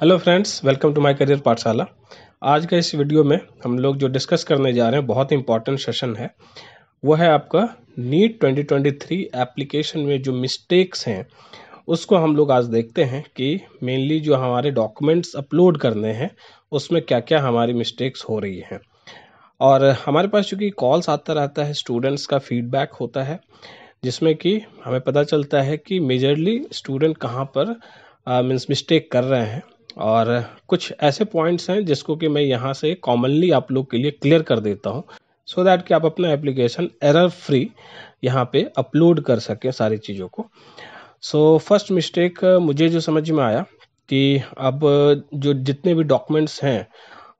hello friends welcome to my career Pathshala आज का इस वीडियो में हम लोग जो डिस्कस करने जा रहे हैं बहुत ही इंपॉर्टेंट सेशन है वो है आपका नीट 2023 एप्लीकेशन में जो मिस्टेक्स हैं उसको हम लोग आज देखते हैं कि मेनली जो हमारे डॉक्यूमेंट्स अपलोड करने हैं उसमें क्या क्या हमारी मिस्टेक्स हो रही हैं और हमारे पास चूँकि कॉल्स आता रहता है स्टूडेंट्स का फीडबैक होता है जिसमें कि हमें पता चलता है कि मेजरली स्टूडेंट कहाँ पर मीन्स uh, मिस्टेक कर रहे हैं और कुछ ऐसे पॉइंट्स हैं जिसको कि मैं यहाँ से कॉमनली आप लोग के लिए क्लियर कर देता हूँ सो so दैट कि आप अपना एप्लीकेशन एरर फ्री यहाँ पे अपलोड कर सकें सारी चीज़ों को सो फर्स्ट मिस्टेक मुझे जो समझ में आया कि अब जो जितने भी डॉक्यूमेंट्स हैं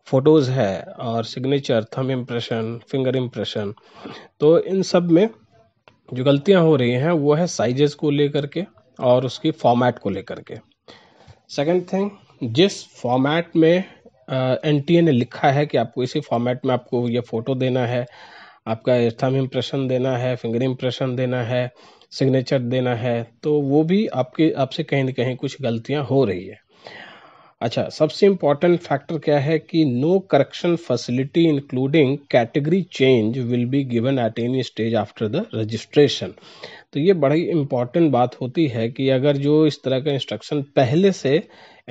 फ़ोटोज़ है और signature thumb impression finger impression तो इन सब में जो गलतियाँ हो रही हैं वो है साइजेस को लेकर के और उसकी फॉर्मेट को लेकर के सेकंड थिंग जिस फॉर्मेट में एन ने लिखा है कि आपको इसी फॉर्मेट में आपको ये फ़ोटो देना है आपका थम इम्प्रेशन देना है फिंगर इम्प्रेशन देना है सिग्नेचर देना है तो वो भी आपके आपसे कहीं ना कहीं कुछ गलतियां हो रही है अच्छा सबसे इम्पॉर्टेंट फैक्टर क्या है कि no correction facility including category change will be given at any stage after the registration तो ये बड़ी इम्पॉर्टेंट बात होती है कि अगर जो इस तरह का इंस्ट्रक्शन पहले से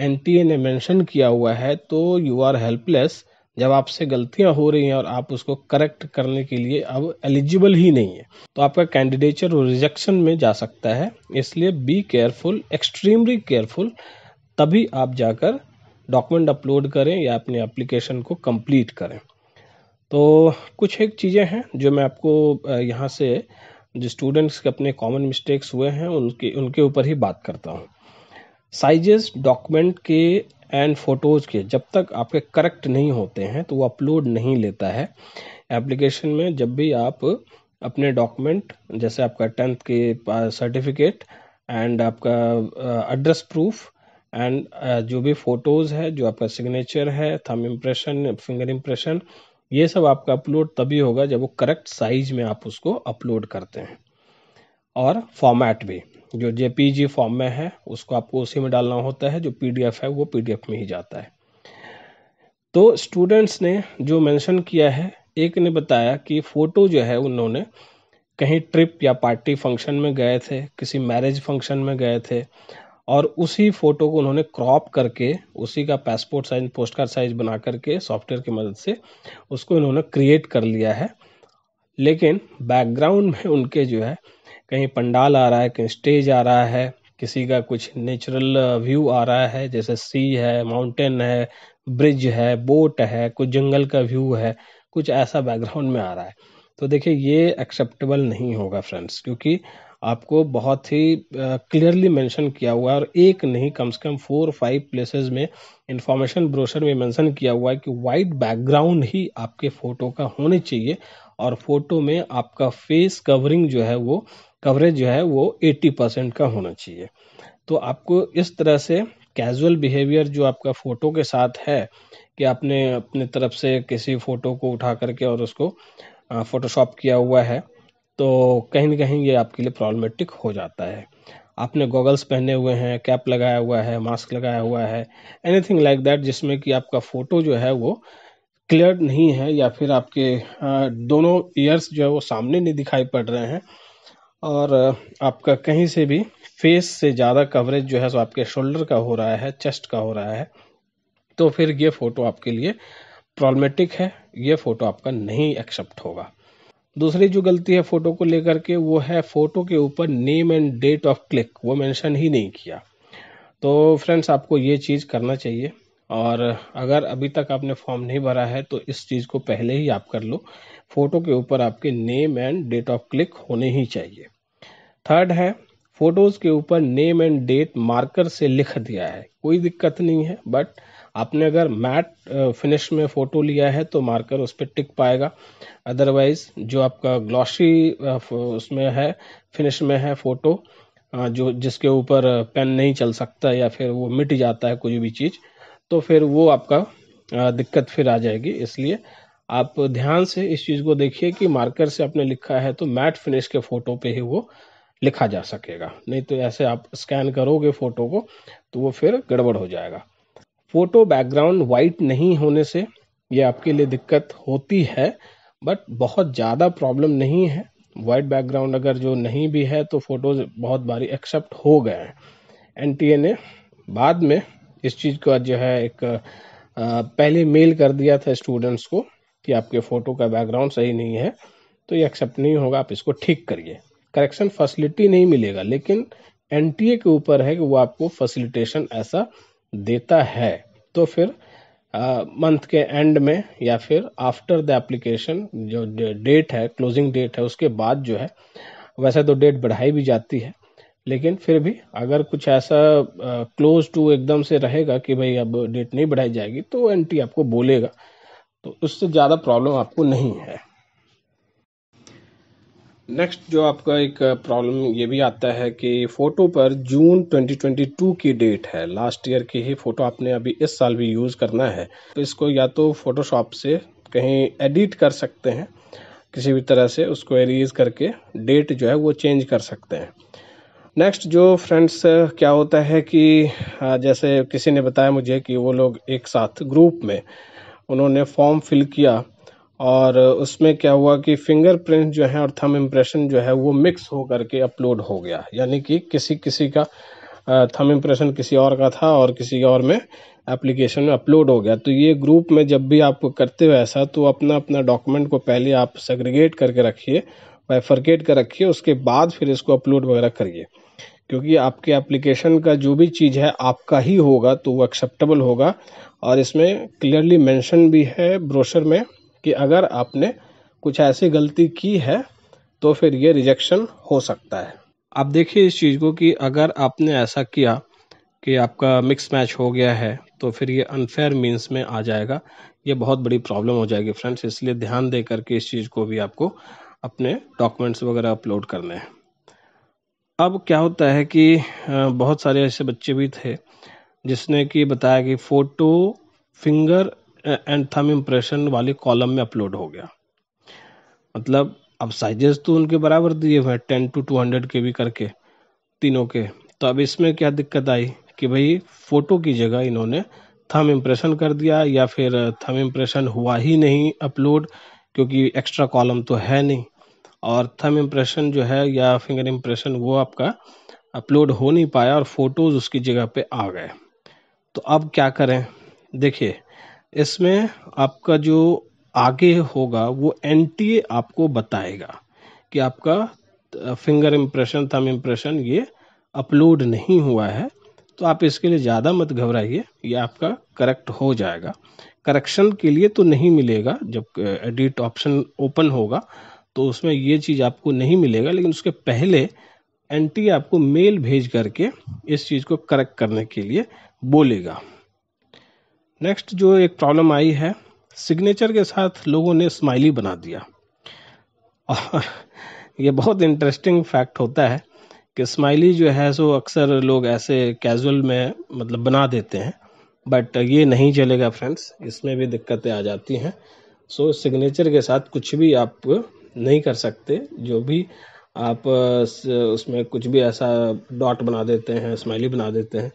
एन ने मेंशन किया हुआ है तो यू आर हेल्पलेस जब आपसे गलतियां हो रही हैं और आप उसको करेक्ट करने के लिए अब एलिजिबल ही नहीं है तो आपका कैंडिडेचर रिजेक्शन में जा सकता है इसलिए बी केयरफुल एक्सट्रीमली केयरफुल तभी आप जाकर डॉक्यूमेंट अपलोड करें या अपने एप्लीकेशन को कंप्लीट करें तो कुछ एक चीज़ें हैं जो मैं आपको यहाँ से जो स्टूडेंट्स के अपने कॉमन मिस्टेक्स हुए हैं उनके उनके ऊपर ही बात करता हूँ साइजेस डॉक्यूमेंट के एंड फोटोज़ के जब तक आपके करेक्ट नहीं होते हैं तो वो अपलोड नहीं लेता है एप्लीकेशन में जब भी आप अपने डॉक्यूमेंट जैसे आपका टेंथ के सर्टिफिकेट एंड आपका एड्रेस प्रूफ एंड जो भी फ़ोटोज़ है जो आपका सिग्नेचर है थम इम्प्रेशन फिंगर इम्प्रेशन ये सब आपका अपलोड तभी होगा जब वो करेक्ट साइज में आप उसको अपलोड करते हैं और फॉर्मेट भी जो जे फॉर्म में है उसको आपको उसी में डालना होता है जो पीडीएफ है वो पीडीएफ में ही जाता है तो स्टूडेंट्स ने जो मेंशन किया है एक ने बताया कि फ़ोटो जो है उन्होंने कहीं ट्रिप या पार्टी फंक्शन में गए थे किसी मैरिज फंक्शन में गए थे और उसी फ़ोटो को उन्होंने क्रॉप करके उसी का passport size post card size बना करके सॉफ्टवेयर की मदद से उसको इन्होंने क्रिएट कर लिया है लेकिन बैकग्राउंड में उनके जो है कहीं पंडाल आ रहा है कहीं स्टेज आ रहा है किसी का कुछ नेचुरल व्यू uh, आ रहा है जैसे सी है माउंटेन है ब्रिज है बोट है कुछ जंगल का व्यू है कुछ ऐसा बैकग्राउंड में आ रहा है तो देखिए ये एक्सेप्टेबल नहीं होगा फ्रेंड्स क्योंकि आपको बहुत ही क्लियरली मेंशन किया हुआ है और एक नहीं कम से कम फोर फाइव प्लेसेस में इंफॉर्मेशन ब्रोशर में मेंशन किया हुआ है कि वाइट बैकग्राउंड ही आपके फोटो का होने चाहिए और फोटो में आपका फेस कवरिंग जो है वो कवरेज जो है वो 80 परसेंट का होना चाहिए तो आपको इस तरह से कैजुअल बिहेवियर जो आपका फोटो के साथ है कि आपने अपने तरफ से किसी फोटो को उठा करके और उसको फोटोशॉप किया हुआ है तो कहीं ना कहीं ये आपके लिए प्रॉब्लमेटिक हो जाता है आपने गॉगल्स पहने हुए हैं कैप लगाया हुआ है मास्क लगाया हुआ है एनीथिंग लाइक दैट जिसमें कि आपका फ़ोटो जो है वो क्लियर नहीं है या फिर आपके दोनों ईयर्स जो है वो सामने नहीं दिखाई पड़ रहे हैं और आपका कहीं से भी फेस से ज़्यादा कवरेज जो है सो आपके शोल्डर का हो रहा है चेस्ट का हो रहा है तो फिर ये फ़ोटो आपके लिए प्रॉब्लमेटिक है ये फ़ोटो आपका नहीं एक्सेप्ट होगा दूसरी जो गलती है फोटो को लेकर के वो है फोटो के ऊपर name and date of click वो मेंशन ही नहीं किया तो फ्रेंड्स आपको ये चीज़ करना चाहिए और अगर अभी तक आपने फॉर्म नहीं भरा है तो इस चीज़ को पहले ही आप कर लो फोटो के ऊपर आपके name and date of click होने ही चाहिए थर्ड है फोटोज़ के ऊपर नेम एंड डेट मार्कर से लिख दिया है कोई दिक्कत नहीं है बट आपने अगर मैट फिनिश में फ़ोटो लिया है तो मार्कर उस पर टिक पाएगा अदरवाइज़ जो आपका ग्लॉसी उसमें है फिनिश में है फ़ोटो जो जिसके ऊपर पेन नहीं चल सकता या फिर वो मिट जाता है कोई भी चीज़ तो फिर वो आपका दिक्कत फिर आ जाएगी इसलिए आप ध्यान से इस चीज़ को देखिए कि मार्कर से आपने लिखा है तो मैट फिनिश के फ़ोटो पे ही वो लिखा जा सकेगा नहीं तो ऐसे आप स्कैन करोगे फ़ोटो को तो वो फिर गड़बड़ हो जाएगा फोटो बैकग्राउंड वाइट नहीं होने से ये आपके लिए दिक्कत होती है बट बहुत ज़्यादा प्रॉब्लम नहीं है वाइट बैकग्राउंड अगर जो नहीं भी है तो फोटोज बहुत बारी एक्सेप्ट हो गए हैं एन टी ए ने बाद में इस चीज़ का जो है एक पहले मेल कर दिया था स्टूडेंट्स को कि आपके फ़ोटो का बैकग्राउंड सही नहीं है तो ये एक्सेप्ट नहीं होगा आप इसको ठीक करिए करेक्शन फैसिलिटी नहीं मिलेगा लेकिन एन के ऊपर है कि वो आपको फैसिलिटेशन ऐसा देता है तो फिर मंथ के एंड में या फिर आफ्टर द एप्लीकेशन जो डेट है क्लोजिंग डेट है उसके बाद जो है वैसे तो डेट बढ़ाई भी जाती है लेकिन फिर भी अगर कुछ ऐसा क्लोज टू एकदम से रहेगा कि भाई अब डेट नहीं बढ़ाई जाएगी तो एन आपको बोलेगा तो उससे ज़्यादा प्रॉब्लम आपको नहीं है नेक्स्ट जो आपका एक प्रॉब्लम ये भी आता है कि फ़ोटो पर जून 2022 की डेट है लास्ट ईयर की ही फ़ोटो आपने अभी इस साल भी यूज़ करना है तो इसको या तो फ़ोटोशॉप से कहीं एडिट कर सकते हैं किसी भी तरह से उसको एरीज करके डेट जो है वो चेंज कर सकते हैं नेक्स्ट जो फ्रेंड्स क्या होता है कि जैसे किसी ने बताया मुझे कि वो लोग एक साथ ग्रुप में उन्होंने फॉर्म फिल किया और उसमें क्या हुआ कि फिंगरप्रिंट जो है और थम इम्प्रेशन जो है वो मिक्स हो करके अपलोड हो गया यानी कि किसी किसी का थम इम्प्रेशन किसी और का था और किसी और में एप्लीकेशन में अपलोड हो गया तो ये ग्रुप में जब भी आप करते हो ऐसा तो अपना अपना डॉक्यूमेंट को पहले आप सेग्रीगेट करके रखिए बाइफर्केट कर रखिए उसके बाद फिर इसको अपलोड वगैरह करिए क्योंकि आपके एप्लीकेशन का जो भी चीज़ है आपका ही होगा तो वो एक्सेप्टेबल होगा और इसमें क्लियरली मेंशन भी है ब्रोशर में कि अगर आपने कुछ ऐसी गलती की है तो फिर ये रिजेक्शन हो सकता है आप देखिए इस चीज़ को कि अगर आपने ऐसा किया कि आपका मिक्स मैच हो गया है तो फिर ये अनफेयर मीन्स में आ जाएगा ये बहुत बड़ी प्रॉब्लम हो जाएगी फ्रेंड्स इसलिए ध्यान दे करके इस चीज़ को भी आपको अपने डॉक्यूमेंट्स वगैरह अपलोड करने हैं अब क्या होता है कि बहुत सारे ऐसे बच्चे भी थे जिसने कि बताया कि photo finger and thumb impression वाले कॉलम में अपलोड हो गया मतलब अब साइजेस तो उनके बराबर दिए हुए टेन टू टू हंड्रेड के भी करके तीनों के तो अब इसमें क्या दिक्कत आई कि भाई फ़ोटो की जगह इन्होंने थम इम्प्रेशन कर दिया या फिर थम इम्प्रेशन हुआ ही नहीं अपलोड क्योंकि एक्स्ट्रा कॉलम तो है नहीं और थम इम्प्रेशन जो है या फिंगर इम्प्रेशन वो आपका अपलोड हो नहीं पाया और फोटोज़ उसकी जगह पे आ गए तो अब क्या करें देखिए इसमें आपका जो आगे होगा वो एन टी ए आपको बताएगा कि आपका फिंगर इम्प्रेशन थम इम्प्रेशन ये अपलोड नहीं हुआ है तो आप इसके लिए ज़्यादा मत घबराइए ये आपका करेक्ट हो जाएगा करेक्शन के लिए तो नहीं मिलेगा जब एडिट ऑप्शन ओपन होगा तो उसमें ये चीज़ आपको नहीं मिलेगा लेकिन उसके पहले एन आपको मेल भेज करके इस चीज़ को करेक्ट करने के लिए बोलेगा नेक्स्ट जो एक प्रॉब्लम आई है सिग्नेचर के साथ लोगों ने स्माइली बना दिया और ये बहुत इंटरेस्टिंग फैक्ट होता है कि स्माइली जो है सो अक्सर लोग ऐसे कैजुअल में मतलब बना देते हैं बट ये नहीं चलेगा फ्रेंड्स इसमें भी दिक्कतें आ जाती हैं सो so, सिग्नेचर के साथ कुछ भी आप नहीं कर सकते जो भी आप उसमें कुछ भी ऐसा डॉट बना देते हैं स्माइली बना देते हैं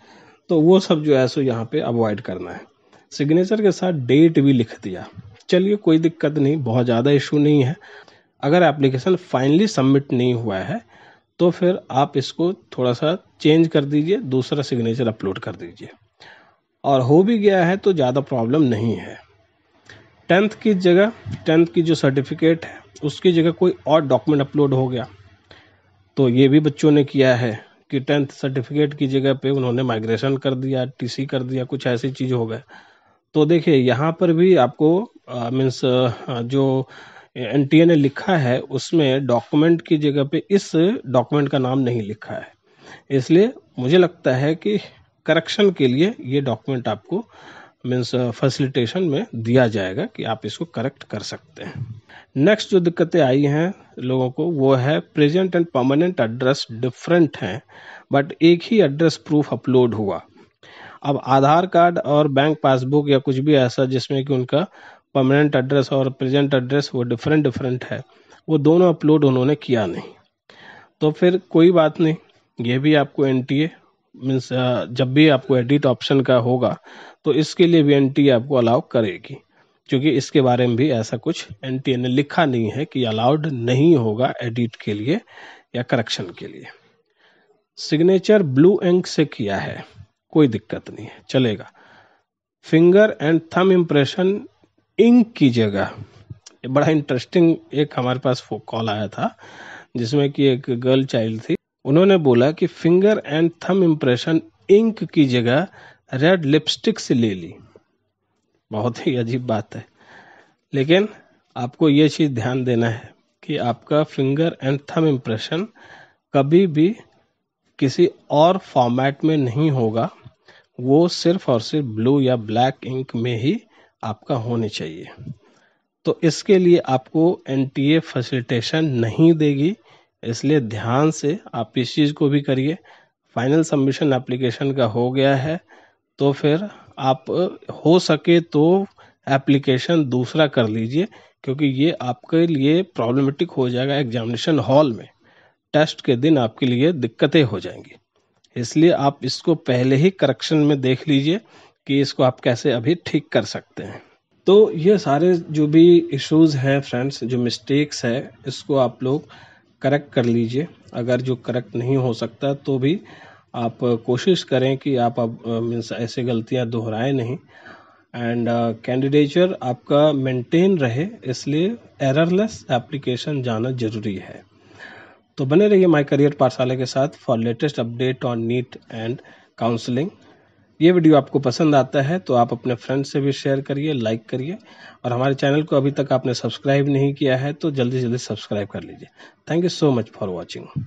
तो वो सब जो है सो यहाँ पे अवॉइड करना है सिग्नेचर के साथ डेट भी लिख दिया चलिए कोई दिक्कत नहीं बहुत ज़्यादा इशू नहीं है अगर एप्लीकेशन फाइनली सबमिट नहीं हुआ है तो फिर आप इसको थोड़ा सा चेंज कर दीजिए दूसरा सिग्नेचर अपलोड कर दीजिए और हो भी गया है तो ज़्यादा प्रॉब्लम नहीं है टेंथ की जगह टेंथ की जो सर्टिफिकेट है उसकी जगह कोई और डॉक्यूमेंट अपलोड हो गया तो ये भी बच्चों ने किया है कि टेंथ सर्टिफिकेट की जगह पे उन्होंने माइग्रेशन कर दिया टीसी कर दिया कुछ ऐसी चीज़ हो गए तो देखिए यहाँ पर भी आपको मीन्स जो एन ने लिखा है उसमें डॉक्यूमेंट की जगह पे इस डॉक्यूमेंट का नाम नहीं लिखा है इसलिए मुझे लगता है कि करेक्शन के लिए ये डॉक्यूमेंट आपको मीन्स फैसिलिटेशन में दिया जाएगा कि आप इसको करेक्ट कर सकते हैं नेक्स्ट जो दिक्कतें आई हैं लोगों को वो है present and permanent address different हैं बट एक ही एड्रेस प्रूफ अपलोड हुआ अब आधार कार्ड और बैंक पासबुक या कुछ भी ऐसा जिसमें कि उनका परमानेंट एड्रेस और प्रेजेंट एड्रेस वो डिफरेंट डिफरेंट है वो दोनों अपलोड उन्होंने किया नहीं तो फिर कोई बात नहीं ये भी आपको एन टी ए मीन्स जब भी आपको एडिट ऑप्शन का होगा तो इसके लिए भी एन टी ए आपको अलाउ करेगी क्योंकि इसके बारे में भी ऐसा कुछ एन टी ए ने लिखा नहीं है कि अलाउड नहीं होगा एडिट के लिए या करेक्शन के लिए सिग्नेचर ब्लू एंक से किया है कोई दिक्कत नहीं है चलेगा finger and thumb impression ink की जगह बड़ा इंटरेस्टिंग एक हमारे पास कॉल आया था जिसमें कि एक गर्ल चाइल्ड थी उन्होंने बोला कि finger and thumb impression ink की जगह रेड लिपस्टिक से ले ली बहुत ही अजीब बात है लेकिन आपको ये चीज़ ध्यान देना है कि आपका फिंगर एंड थम इम्प्रेशन कभी भी किसी और फॉर्मेट में नहीं होगा वो सिर्फ और सिर्फ ब्लू या ब्लैक इंक में ही आपका होने चाहिए तो इसके लिए आपको एन टी फैसिलिटेशन नहीं देगी इसलिए ध्यान से आप इस चीज़ को भी करिए फाइनल सबमिशन एप्लीकेशन का हो गया है तो फिर आप हो सके तो एप्लीकेशन दूसरा कर लीजिए क्योंकि ये आपके लिए प्रॉब्लमेटिक हो जाएगा एग्जामिनेशन हॉल में टेस्ट के दिन आपके लिए दिक्कतें हो जाएंगी इसलिए आप इसको पहले ही करेक्शन में देख लीजिए कि इसको आप कैसे अभी ठीक कर सकते हैं तो ये सारे जो भी इश्यूज़ हैं फ्रेंड्स जो मिस्टेक्स है इसको आप लोग करेक्ट कर लीजिए अगर जो करेक्ट नहीं हो सकता तो भी आप कोशिश करें कि आप अब मीन्स ऐसे गलतियां दोहराएं नहीं एंड कैंडिडेचर आपका मेंटेन रहे इसलिए एररलेस एप्लीकेशन जाना ज़रूरी है तो बने रहिए माई करियर पाठशाला के साथ for latest update on NEET and counselling ये वीडियो आपको पसंद आता है तो आप अपने फ्रेंड से भी शेयर करिए लाइक करिए और हमारे चैनल को अभी तक आपने सब्सक्राइब नहीं किया है तो जल्दी से जल्दी सब्सक्राइब कर लीजिए thank you so much for watching